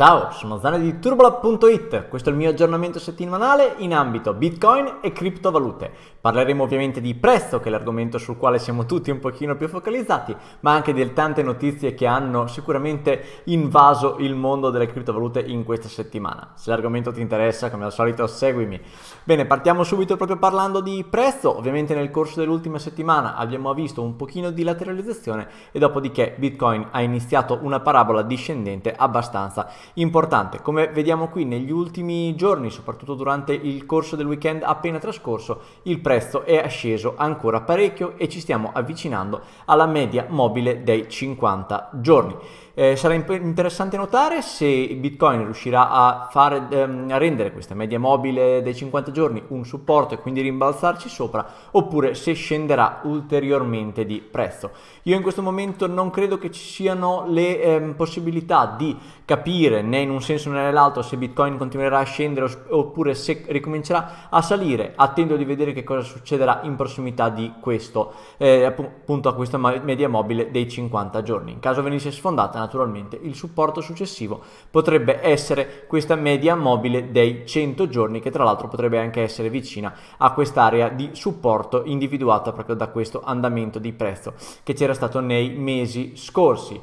Ciao, sono Zane di Turbolab.it, questo è il mio aggiornamento settimanale in ambito Bitcoin e criptovalute. Parleremo ovviamente di prezzo, che è l'argomento sul quale siamo tutti un pochino più focalizzati, ma anche delle tante notizie che hanno sicuramente invaso il mondo delle criptovalute in questa settimana. Se l'argomento ti interessa, come al solito, seguimi. Bene, partiamo subito proprio parlando di prezzo. Ovviamente nel corso dell'ultima settimana abbiamo visto un pochino di lateralizzazione e dopodiché Bitcoin ha iniziato una parabola discendente abbastanza importante. Come vediamo qui negli ultimi giorni, soprattutto durante il corso del weekend appena trascorso, il prezzo è sceso ancora parecchio e ci stiamo avvicinando alla media mobile dei 50 giorni. Eh, sarà imp- interessante notare se Bitcoin riuscirà a, fare, ehm, a, rendere questa media mobile dei 50 giorni un supporto e quindi rimbalzarci sopra oppure se scenderà ulteriormente di prezzo. Io in questo momento non credo che ci siano le ehm, possibilità di capire né in un senso né nell'altro se Bitcoin continuerà a scendere oppure se ricomincerà a salire. Attendo di vedere che cosa succederà in prossimità di questo, eh, appunto a questa media mobile dei 50 giorni. In caso venisse sfondata naturalmente il supporto successivo potrebbe essere questa media mobile dei 100 giorni che tra l'altro potrebbe anche essere vicina a quest'area di supporto individuata proprio da questo andamento di prezzo che c'era stato nei mesi scorsi.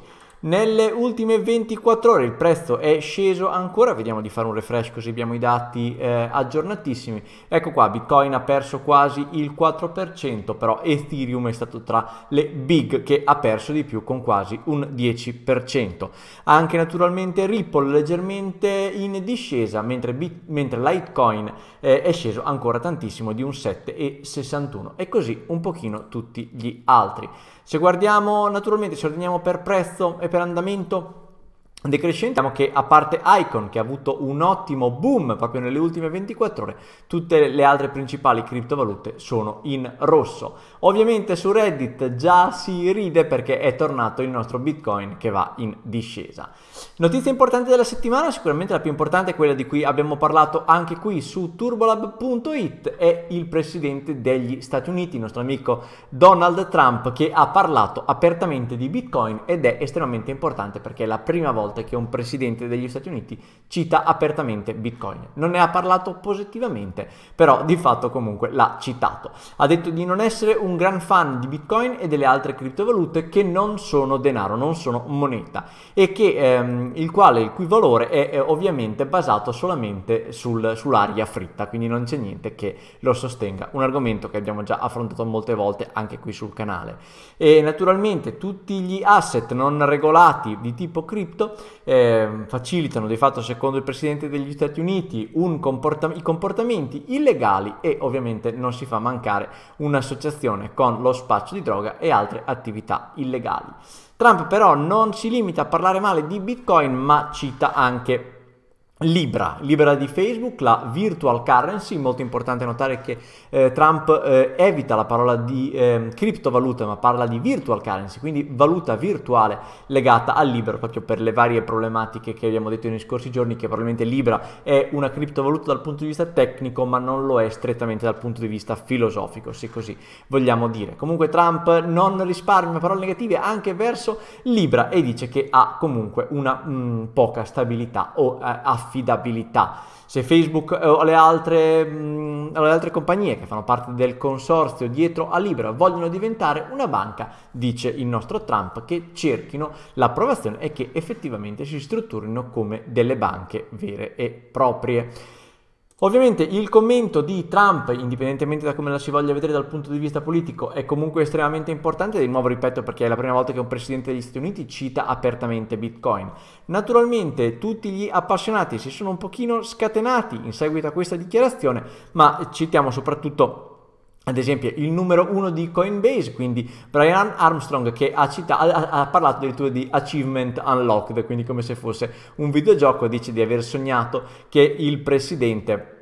Nelle ultime 24 ore il prezzo è sceso ancora, vediamo di fare un refresh così abbiamo i dati eh, aggiornatissimi. Ecco qua, Bitcoin ha perso quasi il 4%, però Ethereum è stato tra le big che ha perso di più con quasi un 10%. Anche naturalmente Ripple leggermente in discesa, mentre, Bit mentre Litecoin eh, è sceso ancora tantissimo di un 7,61 e così un pochino tutti gli altri. Se guardiamo naturalmente, se ordiniamo per prezzo e per per andamento decrescente, diciamo che a parte Icon che ha avuto un ottimo boom proprio nelle ultime 24 ore, tutte le altre principali criptovalute sono in rosso. Ovviamente su Reddit già si ride perché è tornato il nostro Bitcoin che va in discesa. Notizia importante della settimana, sicuramente la più importante è quella di cui abbiamo parlato anche qui su turbolab.it, è il presidente degli Stati Uniti, il nostro amico Donald Trump che ha parlato apertamente di Bitcoin ed è estremamente importante perché è la prima volta volta che un presidente degli Stati Uniti cita apertamente Bitcoin. Non ne ha parlato positivamente, però di fatto comunque l'ha citato. Ha detto di non essere un gran fan di Bitcoin e delle altre criptovalute che non sono denaro, non sono moneta e che, ehm, il quale il cui valore è, è ovviamente basato solamente sul, sull'aria fritta, quindi non c'è niente che lo sostenga. Un argomento che abbiamo già affrontato molte volte anche qui sul canale. E naturalmente tutti gli asset non regolati di tipo cripto eh, facilitano di fatto, secondo il Presidente degli Stati Uniti, comporta- i comportamenti illegali e ovviamente non si fa mancare un'associazione con lo spaccio di droga e altre attività illegali. Trump però non si limita a parlare male di Bitcoin ma cita anche Libra, Libra di Facebook, la virtual currency, molto importante notare che eh, Trump eh, evita la parola di eh, criptovaluta ma parla di virtual currency, quindi valuta virtuale legata al Libra, proprio per le varie problematiche che abbiamo detto negli scorsi giorni, che probabilmente Libra è una criptovaluta dal punto di vista tecnico ma non lo è strettamente dal punto di vista filosofico, se così vogliamo dire. Comunque Trump non risparmia parole negative anche verso Libra e dice che ha comunque una mh, mm, poca stabilità o eh, affidabilità. Se Facebook eh, o le altre, mh, mm, le altre compagnie che fanno parte del consorzio dietro a Libra vogliono diventare una banca, dice il nostro Trump, che cerchino l'approvazione e che effettivamente si strutturino come delle banche vere e proprie. Ovviamente il commento di Trump, indipendentemente da come la si voglia vedere dal punto di vista politico, è comunque estremamente importante, di nuovo ripeto perché è la prima volta che un presidente degli Stati Uniti cita apertamente Bitcoin. Naturalmente tutti gli appassionati si sono un pochino scatenati in seguito a questa dichiarazione, ma citiamo soprattutto ad esempio il numero uno di Coinbase, quindi Brian Armstrong che ha, cita- ha, ha, parlato addirittura di Achievement Unlocked, quindi come se fosse un videogioco, dice di aver sognato che il presidente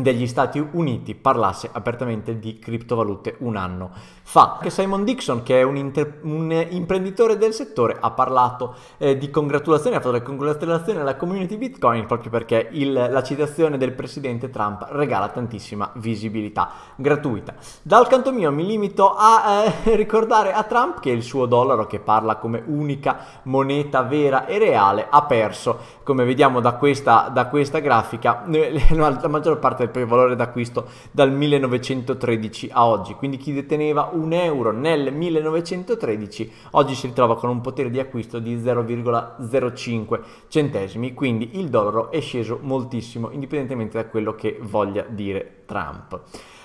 degli Stati Uniti parlasse apertamente di criptovalute un anno fa. Anche Simon Dixon, che è un, inter- un imprenditore del settore, ha parlato eh, di congratulazioni, ha fatto le congratulazioni alla community Bitcoin proprio perché il, la citazione del presidente Trump regala tantissima visibilità gratuita. Dal canto mio mi limito a eh, ricordare a Trump che il suo dollaro, che parla come unica moneta vera e reale, ha perso, come vediamo da questa, da questa grafica, eh, la maggior parte aumentato il valore d'acquisto dal 1913 a oggi. Quindi chi deteneva un euro nel 1913 oggi si ritrova con un potere di acquisto di 0,05 centesimi, quindi il dollaro è sceso moltissimo indipendentemente da quello che voglia dire Trump.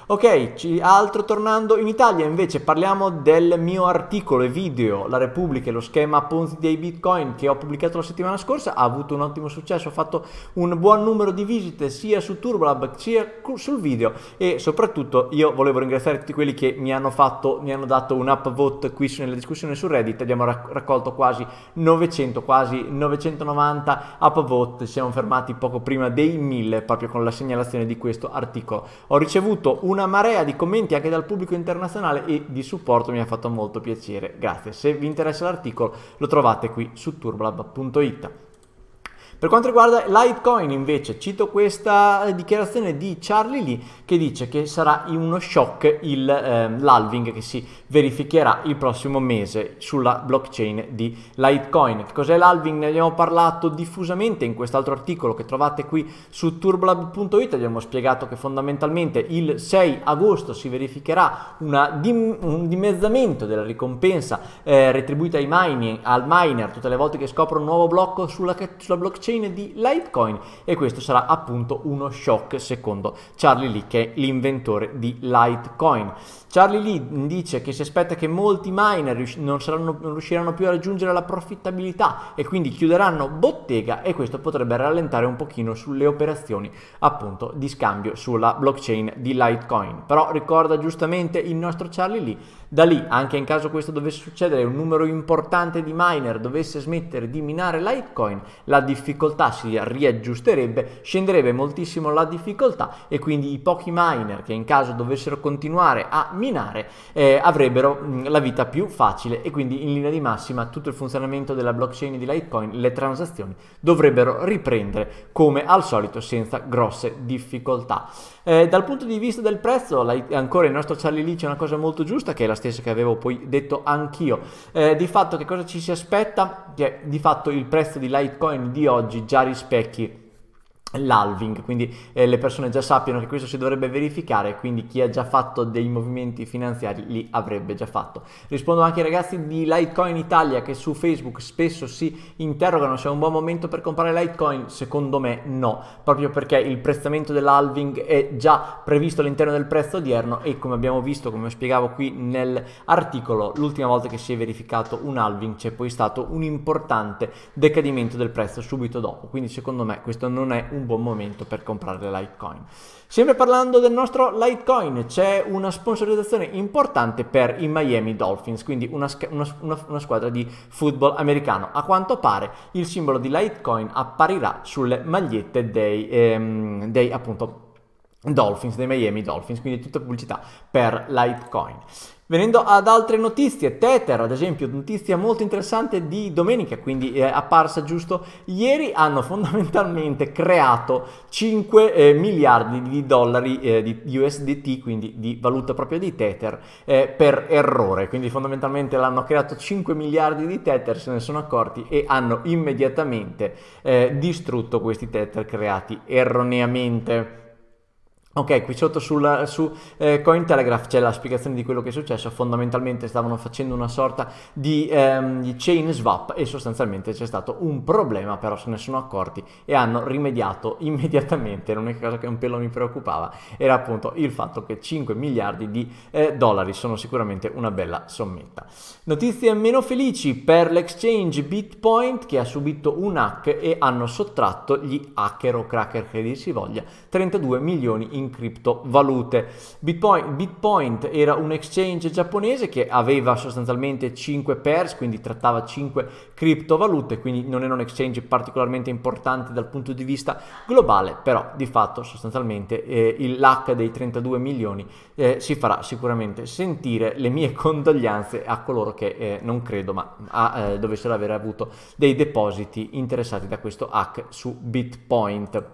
Ok, altro tornando in Italia invece parliamo del mio articolo e video La Repubblica e lo schema Ponzi dei Bitcoin che ho pubblicato la settimana scorsa, ha avuto un ottimo successo, ho fatto un buon numero di visite sia su Turbolab sia sul video e soprattutto io volevo ringraziare tutti quelli che mi hanno fatto, mi hanno dato un upvote qui nella discussione su Reddit, abbiamo raccolto quasi 900, quasi 990 upvote, siamo fermati poco prima dei 1000 proprio con la segnalazione di questo articolo. Ho ricevuto un una marea di commenti anche dal pubblico internazionale e di supporto mi ha fatto molto piacere. Grazie. Se vi interessa l'articolo lo trovate qui su turblab.it. Per quanto riguarda Litecoin invece, cito questa eh, dichiarazione di Charlie Lee che dice che sarà uno shock il, eh, l'halving che si verificherà il prossimo mese sulla blockchain di Litecoin. Che Cos'è l'alving? Ne abbiamo parlato diffusamente in quest'altro articolo che trovate qui su turblab.it, abbiamo spiegato che fondamentalmente il 6 agosto si verificherà dim- un dimezzamento della ricompensa eh, retribuita ai miner, al miner tutte le volte che scopre un nuovo blocco sulla, sulla blockchain blockchain di Litecoin e questo sarà appunto uno shock secondo Charlie Lee che è l'inventore di Litecoin. Charlie Lee dice che si aspetta che molti miner non, saranno, non riusciranno più a raggiungere la profittabilità e quindi chiuderanno bottega e questo potrebbe rallentare un pochino sulle operazioni appunto di scambio sulla blockchain di Litecoin. Però ricorda giustamente il nostro Charlie Lee da lì, anche in caso questo dovesse succedere, un numero importante di miner dovesse smettere di minare Litecoin, la difficoltà si riaggiusterebbe, scenderebbe moltissimo la difficoltà e quindi i pochi miner che in caso dovessero continuare a minare eh, avrebbero mm, la vita più facile e quindi in linea di massima tutto il funzionamento della blockchain di Litecoin, le transazioni dovrebbero riprendere come al solito senza grosse difficoltà. Eh, dal punto di vista del prezzo, ancora il nostro Charlie Lee c'è una cosa molto giusta che è la stessa che avevo poi detto anch'io. Eh, di fatto che cosa ci si aspetta? Che di fatto il prezzo di Litecoin di oggi già rispecchi l'alving, quindi eh, le persone già sappiano che questo si dovrebbe verificare, quindi chi ha già fatto dei movimenti finanziari li avrebbe già fatto. Rispondo anche ai ragazzi di Litecoin Italia che su Facebook spesso si interrogano se è un buon momento per comprare Litecoin, secondo me no, proprio perché il prezzamento dell'alving è già previsto all'interno del prezzo odierno e come abbiamo visto, come spiegavo qui nell'articolo, l'ultima volta che si è verificato un alving c'è poi stato un importante decadimento del prezzo subito dopo, quindi secondo me questo non è un un buon momento per comprare le Litecoin. Sempre parlando del nostro Litecoin, c'è una sponsorizzazione importante per i Miami Dolphins, quindi una, una, una, una squadra di football americano. A quanto pare il simbolo di Litecoin apparirà sulle magliette dei, ehm, dei appunto Dolphins, dei Miami Dolphins, quindi tutta pubblicità per Litecoin. Venendo ad altre notizie, Tether ad esempio, notizia molto interessante di domenica, quindi eh, apparsa giusto ieri, hanno fondamentalmente creato 5 eh, miliardi di dollari eh, di USDT, quindi di valuta propria di Tether, eh, per errore. Quindi fondamentalmente l'hanno creato 5 miliardi di Tether, se ne sono accorti e hanno immediatamente eh, distrutto questi Tether creati erroneamente. Ok, qui sotto sul, su eh, Cointelegraph c'è la spiegazione di quello che è successo, fondamentalmente stavano facendo una sorta di, ehm, di chain swap e sostanzialmente c'è stato un problema, però se ne sono accorti e hanno rimediato immediatamente, l'unica cosa che un pelo mi preoccupava era appunto il fatto che 5 miliardi di eh, dollari sono sicuramente una bella sommetta. Notizie meno felici per l'exchange Bitpoint che ha subito un hack e hanno sottratto gli hacker o cracker che dir si voglia 32 milioni in in criptovalute. Bitpoint, Bitpoint era un exchange giapponese che aveva sostanzialmente 5 pairs, quindi trattava 5 criptovalute, quindi non era un exchange particolarmente importante dal punto di vista globale, però di fatto sostanzialmente eh, l'H dei 32 milioni eh, si farà sicuramente sentire le mie condoglianze a coloro che eh, non credo ma a, ah, eh, dovessero aver avuto dei depositi interessati da questo hack su Bitpoint.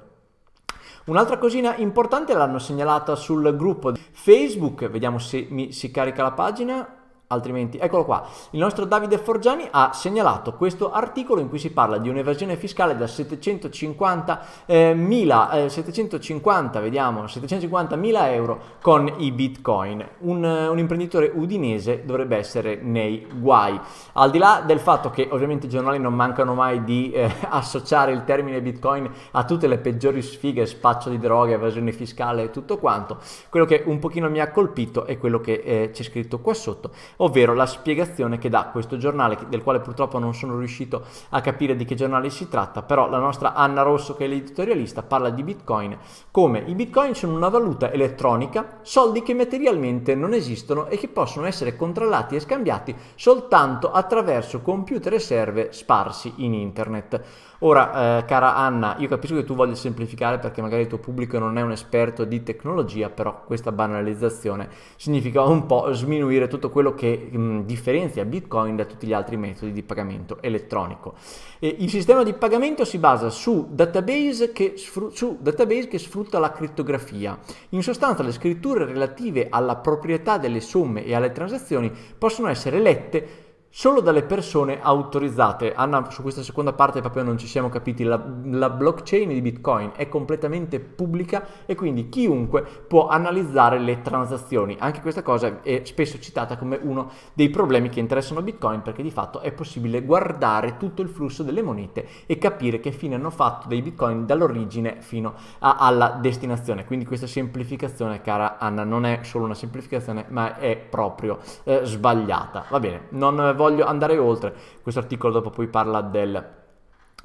Un'altra cosina importante l'hanno segnalata sul gruppo Facebook, vediamo se mi si carica la pagina altrimenti. Eccolo qua, il nostro Davide Forgiani ha segnalato questo articolo in cui si parla di un'evasione fiscale da 750.000, eh, eh, 750, vediamo, 750.000 euro con i bitcoin. Un, eh, un, imprenditore udinese dovrebbe essere nei guai. Al di là del fatto che ovviamente i giornali non mancano mai di eh, associare il termine bitcoin a tutte le peggiori sfighe, spaccio di droga, evasione fiscale e tutto quanto, quello che un pochino mi ha colpito è quello che eh, c'è scritto qua sotto ovvero la spiegazione che dà questo giornale, del quale purtroppo non sono riuscito a capire di che giornale si tratta, però la nostra Anna Rosso, che è l'editorialista, parla di Bitcoin come i Bitcoin sono una valuta elettronica, soldi che materialmente non esistono e che possono essere controllati e scambiati soltanto attraverso computer e server sparsi in internet. Ora, eh, cara Anna, io capisco che tu voglia semplificare perché magari il tuo pubblico non è un esperto di tecnologia, però questa banalizzazione significa un po' sminuire tutto quello che mh, mm, differenzia Bitcoin da tutti gli altri metodi di pagamento elettronico. E il sistema di pagamento si basa su database, che, su database che sfrutta la criptografia. In sostanza, le scritture relative alla proprietà delle somme e alle transazioni possono essere lette solo dalle persone autorizzate. Anna, su questa seconda parte proprio non ci siamo capiti, la, la, blockchain di Bitcoin è completamente pubblica e quindi chiunque può analizzare le transazioni. Anche questa cosa è spesso citata come uno dei problemi che interessano Bitcoin perché di fatto è possibile guardare tutto il flusso delle monete e capire che fine hanno fatto dei Bitcoin dall'origine fino a, alla destinazione. Quindi questa semplificazione, cara Anna, non è solo una semplificazione ma è proprio eh, sbagliata. Va bene, non voglio voglio andare oltre. Questo articolo dopo poi parla del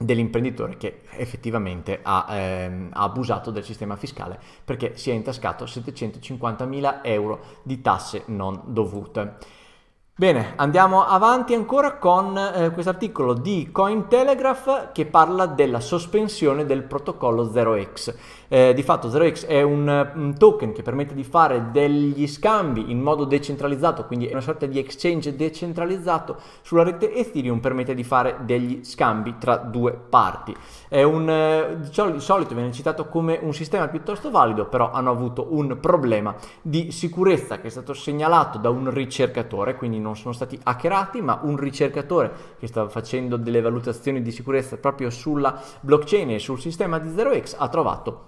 dell'imprenditore che effettivamente ha, ehm, ha, abusato del sistema fiscale perché si è intascato 750.000 euro di tasse non dovute. Bene, andiamo avanti ancora con eh, questo articolo di Cointelegraph che parla della sospensione del protocollo 0x. Eh, di fatto 0x è un, un, token che permette di fare degli scambi in modo decentralizzato, quindi è una sorta di exchange decentralizzato sulla rete Ethereum, permette di fare degli scambi tra due parti. È un, eh, di solito viene citato come un sistema piuttosto valido, però hanno avuto un problema di sicurezza che è stato segnalato da un ricercatore, quindi non non sono stati hackerati, ma un ricercatore che stava facendo delle valutazioni di sicurezza proprio sulla blockchain e sul sistema di 0x ha trovato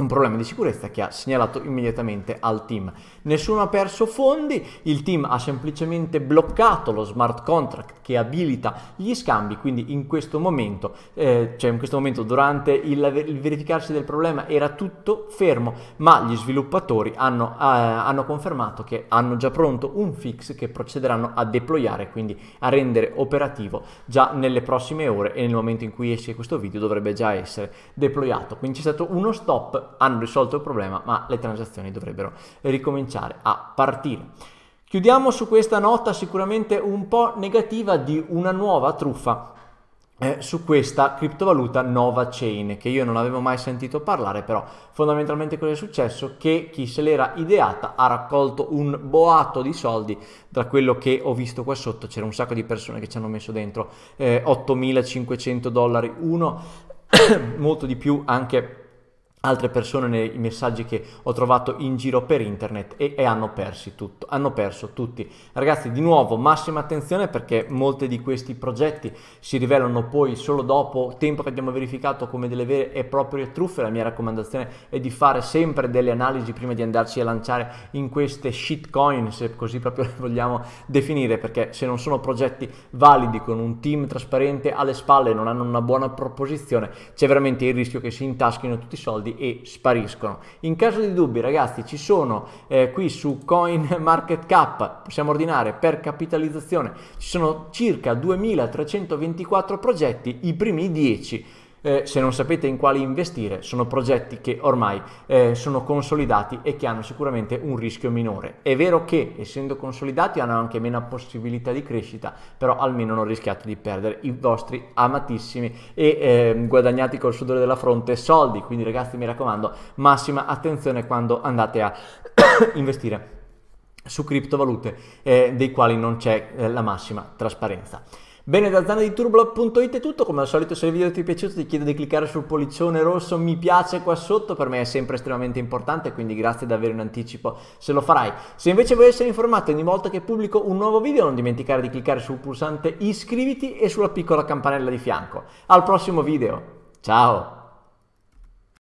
un problema di sicurezza che ha segnalato immediatamente al team. Nessuno ha perso fondi, il team ha semplicemente bloccato lo smart contract che abilita gli scambi, quindi in questo momento, eh, cioè in questo momento durante il, il, verificarsi del problema era tutto fermo, ma gli sviluppatori hanno, eh, hanno confermato che hanno già pronto un fix che procederanno a deployare, quindi a rendere operativo già nelle prossime ore e nel momento in cui esce questo video dovrebbe già essere deployato. Quindi c'è stato uno stop hanno risolto il problema, ma le transazioni dovrebbero ricominciare a partire. Chiudiamo su questa nota sicuramente un po' negativa di una nuova truffa eh, su questa criptovaluta Nova Chain che io non avevo mai sentito parlare però fondamentalmente cosa è successo che chi se l'era ideata ha raccolto un boato di soldi da quello che ho visto qua sotto c'era un sacco di persone che ci hanno messo dentro eh, 8500 dollari uno molto di più anche per altre persone nei messaggi che ho trovato in giro per internet e, e hanno, tutto, hanno perso tutti. Ragazzi, di nuovo, massima attenzione perché molti di questi progetti si rivelano poi solo dopo tempo che abbiamo verificato come delle vere e proprie truffe. La mia raccomandazione è di fare sempre delle analisi prima di andarci a lanciare in queste shitcoin, se così proprio le vogliamo definire, perché se non sono progetti validi con un team trasparente alle spalle, non hanno una buona proposizione, c'è veramente il rischio che si intaschino tutti i soldi soldi e spariscono. In caso di dubbi ragazzi ci sono eh, qui su CoinMarketCap, possiamo ordinare per capitalizzazione, ci sono circa 2324 progetti, i primi 10 eh, se non sapete in quali investire, sono progetti che ormai eh, sono consolidati e che hanno sicuramente un rischio minore. È vero che essendo consolidati hanno anche meno possibilità di crescita, però almeno non rischiate di perdere i vostri amatissimi e eh, guadagnati col sudore della fronte soldi. Quindi ragazzi mi raccomando, massima attenzione quando andate a investire su criptovalute eh, dei quali non c'è eh, la massima trasparenza. Bene, da Zana di turblog.it è tutto, come al solito se il video ti è piaciuto ti chiedo di cliccare sul pollicione rosso mi piace qua sotto, per me è sempre estremamente importante, quindi grazie davvero in anticipo se lo farai. Se invece vuoi essere informato ogni volta che pubblico un nuovo video non dimenticare di cliccare sul pulsante iscriviti e sulla piccola campanella di fianco. Al prossimo video, ciao!